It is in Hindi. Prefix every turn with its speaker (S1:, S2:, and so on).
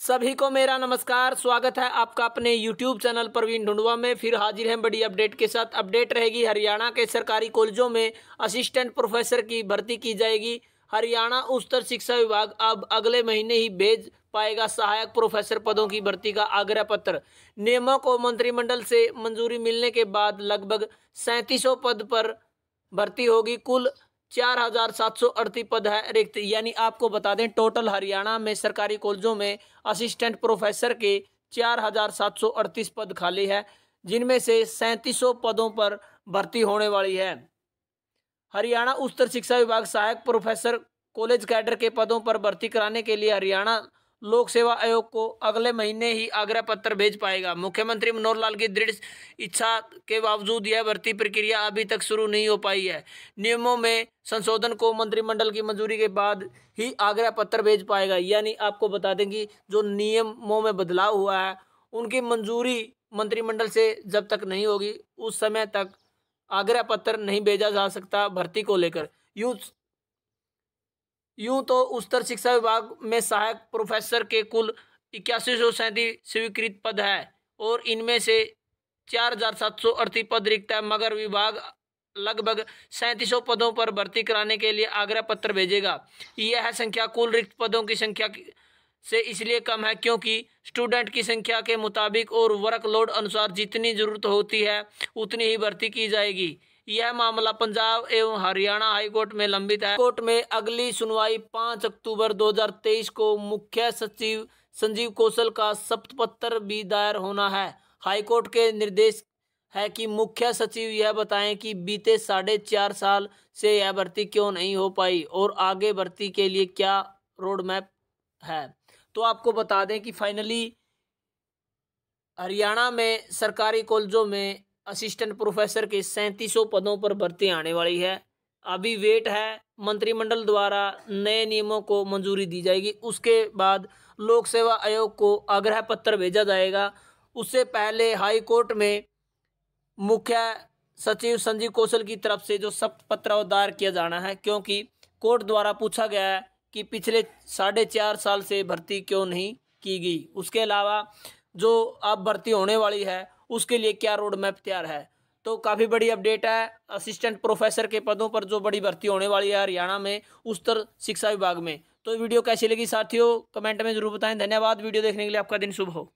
S1: सभी को मेरा नमस्कार स्वागत है आपका अपने YouTube चैनल प्रवीण ढुंडवा में फिर हाजिर हैं बड़ी अपडेट के साथ अपडेट रहेगी हरियाणा के सरकारी कॉलेजों में असिस्टेंट प्रोफेसर की भर्ती की जाएगी हरियाणा उच्चतर शिक्षा विभाग अब अगले महीने ही भेज पाएगा सहायक प्रोफेसर पदों की भर्ती का आग्रह पत्र नियमों को मंत्रिमंडल से मंजूरी मिलने के बाद लगभग सैंतीसों पद पर भर्ती होगी कुल चार हजार सात सौ अड़तीस पद है रिक्त यानी आपको बता दें टोटल हरियाणा में सरकारी कॉलेजों में असिस्टेंट प्रोफेसर के चार हजार सात सौ अड़तीस पद खाली है जिनमें से सैंतीस सौ पदों पर भर्ती होने वाली है हरियाणा उच्चतर शिक्षा विभाग सहायक प्रोफेसर कॉलेज कैडर के पदों पर भर्ती कराने के लिए हरियाणा लोक सेवा आयोग को अगले महीने ही आग्रह पत्र भेज पाएगा मुख्यमंत्री मनोहर लाल की दृढ़ इच्छा के बावजूद यह भर्ती प्रक्रिया अभी तक शुरू नहीं हो पाई है नियमों में संशोधन को मंत्रिमंडल की मंजूरी के बाद ही आग्रह पत्र भेज पाएगा यानी आपको बता दें कि जो नियमों में बदलाव हुआ है उनकी मंजूरी मंत्रिमंडल से जब तक नहीं होगी उस समय तक आग्रह पत्र नहीं भेजा जा सकता भर्ती को लेकर यूथ यूं तो उच्चतर शिक्षा विभाग में सहायक प्रोफेसर के कुल इक्यासी सौ सैंतीस स्वीकृत पद है और इनमें से चार हजार सात सौ अड़तीस पद रिक्त है मगर विभाग लगभग सैंतीसों पदों पर भर्ती कराने के लिए आग्रह पत्र भेजेगा यह संख्या कुल रिक्त पदों की संख्या से इसलिए कम है क्योंकि स्टूडेंट की संख्या के मुताबिक और वर्कलोड अनुसार जितनी ज़रूरत होती है उतनी ही भर्ती की जाएगी यह मामला पंजाब एवं हरियाणा हाईकोर्ट में लंबित है कोर्ट में अगली सुनवाई 5 अक्टूबर 2023 को मुख्य सचिव संजीव कौशल का शपथ पत्र भी दायर होना है हाईकोर्ट के निर्देश है कि मुख्य सचिव यह बताएं कि बीते साढ़े चार साल से यह भर्ती क्यों नहीं हो पाई और आगे भर्ती के लिए क्या रोड मैप है तो आपको बता दें कि फाइनली हरियाणा में सरकारी कॉलेजों में असिस्टेंट प्रोफेसर के सैंतीसों पदों पर भर्ती आने वाली है अभी वेट है मंत्रिमंडल द्वारा नए नियमों को मंजूरी दी जाएगी उसके बाद लोक सेवा आयोग को आग्रह पत्र भेजा जाएगा उससे पहले हाई कोर्ट में मुख्य सचिव संजीव कौशल की तरफ से जो शपथ पत्र दायर किया जाना है क्योंकि कोर्ट द्वारा पूछा गया है कि पिछले साढ़े चार साल से भर्ती क्यों नहीं की गई उसके अलावा जो अब भर्ती होने वाली है उसके लिए क्या रोड मैप तैयार है तो काफ़ी बड़ी अपडेट है असिस्टेंट प्रोफेसर के पदों पर जो बड़ी भर्ती होने वाली है हरियाणा में उत्तर शिक्षा विभाग में तो वीडियो कैसी लगी साथियों कमेंट में जरूर बताएं धन्यवाद वीडियो देखने के लिए आपका दिन शुभ हो